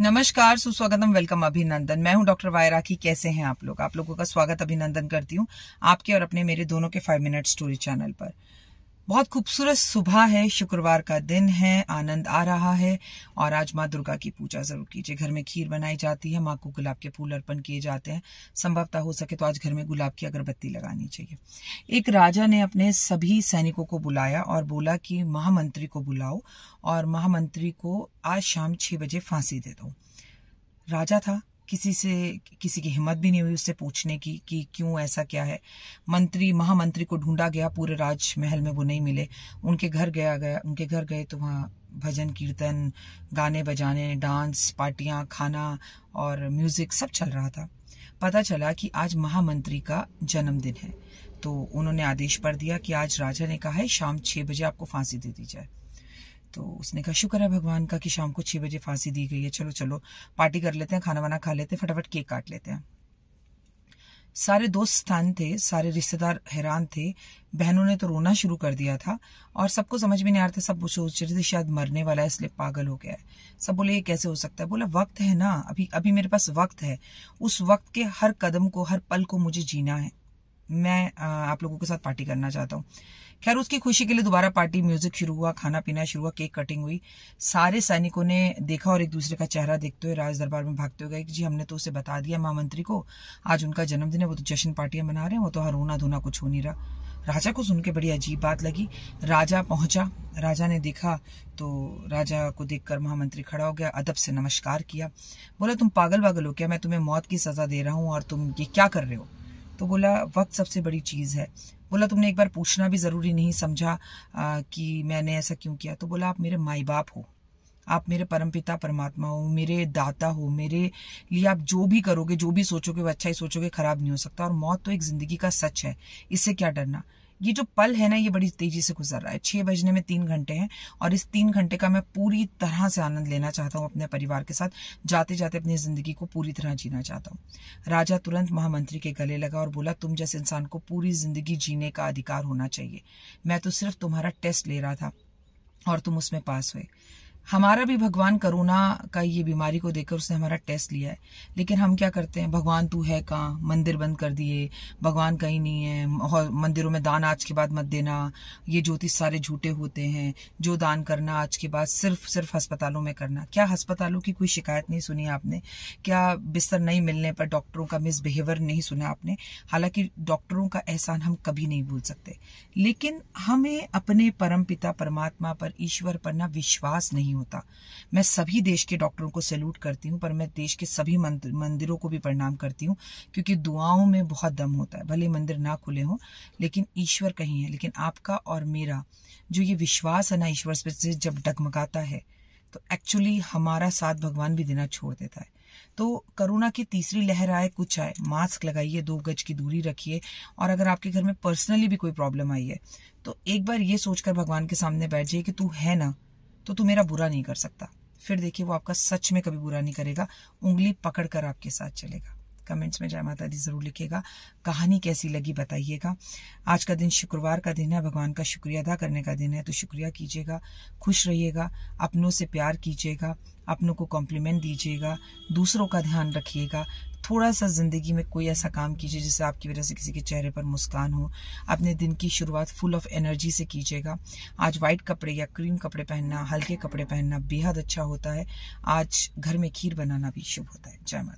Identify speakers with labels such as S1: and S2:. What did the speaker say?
S1: नमस्कार सुस्वागतम वेलकम अभिनंदन मैं हूं डॉक्टर वायरा की कैसे हैं आप लोग आप लोगों का स्वागत अभिनंदन करती हूं आपके और अपने मेरे दोनों के फाइव मिनट स्टोरी चैनल पर बहुत खूबसूरत सुबह है शुक्रवार का दिन है आनंद आ रहा है और आज माँ दुर्गा की पूजा जरूर कीजिए घर में खीर बनाई जाती है माँ को गुलाब के फूल अर्पण किए जाते हैं संभवतः हो सके तो आज घर में गुलाब की अगरबत्ती लगानी चाहिए एक राजा ने अपने सभी सैनिकों को बुलाया और बोला कि महामंत्री को बुलाओ और महामंत्री को आज शाम छह बजे फांसी दे दो राजा था किसी से किसी की हिम्मत भी नहीं हुई उससे पूछने की कि क्यों ऐसा क्या है मंत्री महामंत्री को ढूंढा गया पूरे राजमहल में वो नहीं मिले उनके घर गया गया उनके घर गए तो वहाँ भजन कीर्तन गाने बजाने डांस पार्टियाँ खाना और म्यूज़िक सब चल रहा था पता चला कि आज महामंत्री का जन्मदिन है तो उन्होंने आदेश पर दिया कि आज राजा ने कहा है शाम छः बजे आपको फांसी दे दी जाए तो उसने कहा शुक्र है भगवान का कि शाम को छः बजे फांसी दी गई है चलो चलो पार्टी कर लेते हैं खाना वाना खा लेते हैं फटाफट केक काट लेते हैं सारे दोस्त स्थान थे सारे रिश्तेदार हैरान थे बहनों ने तो रोना शुरू कर दिया था और सबको समझ भी नहीं आ रहा था सब सोच रहे थे शायद मरने वाला है इसलिए पागल हो गया है सब बोले ये कैसे हो सकता है बोला वक्त है ना अभी अभी मेरे पास वक्त है उस वक्त के हर कदम को हर पल को मुझे जीना है मैं आप लोगों के साथ पार्टी करना चाहता हूँ खैर उसकी खुशी के लिए दोबारा पार्टी म्यूजिक शुरू हुआ खाना पीना शुरू हुआ केक कटिंग हुई सारे सैनिकों ने देखा और एक दूसरे का चेहरा देखते हुए राज दरबार में भागते हुए कि जी हमने तो उसे बता दिया महामंत्री को आज उनका जन्मदिन है वो तो जश्न पार्टियां मना रहे हैं वो तो हरोना धोना कुछ हो नहीं रहा राजा को सुन के बड़ी अजीब बात लगी राजा पहुंचा राजा ने देखा तो राजा को देखकर महामंत्री खड़ा हो गया अदब से नमस्कार किया बोला तुम पागल पागल हो क्या मैं तुम्हें मौत की सजा दे रहा हूँ और तुम ये क्या कर रहे हो तो बोला वक्त सबसे बड़ी चीज़ है बोला तुमने एक बार पूछना भी ज़रूरी नहीं समझा आ, कि मैंने ऐसा क्यों किया तो बोला आप मेरे माई बाप हो आप मेरे परम पिता परमात्मा हो मेरे दाता हो मेरे लिए आप जो भी करोगे जो भी सोचोगे वो अच्छा ही सोचोगे खराब नहीं हो सकता और मौत तो एक जिंदगी का सच है इससे क्या डरना ये जो पल है ना ये बड़ी तेजी से गुजर रहा है छह बजने में तीन घंटे हैं और इस तीन घंटे का मैं पूरी तरह से आनंद लेना चाहता हूँ अपने परिवार के साथ जाते जाते अपनी जिंदगी को पूरी तरह जीना चाहता हूँ राजा तुरंत महामंत्री के गले लगा और बोला तुम जैसे इंसान को पूरी जिंदगी जीने का अधिकार होना चाहिए मैं तो सिर्फ तुम्हारा टेस्ट ले रहा था और तुम उसमें पास हुए हमारा भी भगवान कोरोना का ये बीमारी को देखकर उसने हमारा टेस्ट लिया है लेकिन हम क्या करते हैं भगवान तू है कहाँ मंदिर बंद कर दिए भगवान कहीं नहीं है मंदिरों में दान आज के बाद मत देना ये ज्योतिष सारे झूठे होते हैं जो दान करना आज के बाद सिर्फ सिर्फ अस्पतालों में करना क्या अस्पतालों की कोई शिकायत नहीं सुनी आपने क्या बिस्तर नहीं मिलने पर डॉक्टरों का मिसबिहेवियर नहीं सुना आपने हालांकि डॉक्टरों का एहसान हम कभी नहीं भूल सकते लेकिन हमें अपने परम परमात्मा पर ईश्वर पर ना विश्वास नहीं होता मैं सभी देश के डॉक्टरों को सैल्यूट करती हूँ पर मैं देश के सभी मंदिरों को भी प्रणाम करती हूँ क्योंकि दुआओं में बहुत दम होता है भले मंदिर ना खुले हों लेकिन ईश्वर कहीं है लेकिन आपका और मेरा जो ये विश्वास है ना ईश्वर से जब डगमगाता है तो एक्चुअली हमारा साथ भगवान भी देना छोड़ देता है तो कोरोना की तीसरी लहर आए कुछ आए मास्क लगाइए दो गज की दूरी रखिए और अगर आपके घर में पर्सनली भी कोई प्रॉब्लम आई है तो एक बार ये सोचकर भगवान के सामने बैठ जाइए कि तू है ना तो तू मेरा बुरा नहीं कर सकता फिर देखिए वो आपका सच में कभी बुरा नहीं करेगा उंगली पकड़ कर आपके साथ चलेगा कमेंट्स में जय माता दी ज़रूर लिखेगा कहानी कैसी लगी बताइएगा आज का दिन शुक्रवार का दिन है भगवान का शुक्रिया अदा करने का दिन है तो शुक्रिया कीजिएगा खुश रहिएगा अपनों से प्यार कीजिएगा अपनों को कॉम्प्लीमेंट दीजिएगा दूसरों का ध्यान रखिएगा थोड़ा सा ज़िंदगी में कोई ऐसा काम कीजिए जिससे आपकी वजह से किसी के चेहरे पर मुस्कान हो अपने दिन की शुरुआत फुल ऑफ एनर्जी से कीजिएगा आज व्हाइट कपड़े या क्रीम कपड़े पहनना हल्के कपड़े पहनना बेहद अच्छा होता है आज घर में खीर बनाना भी शुभ होता है जय माता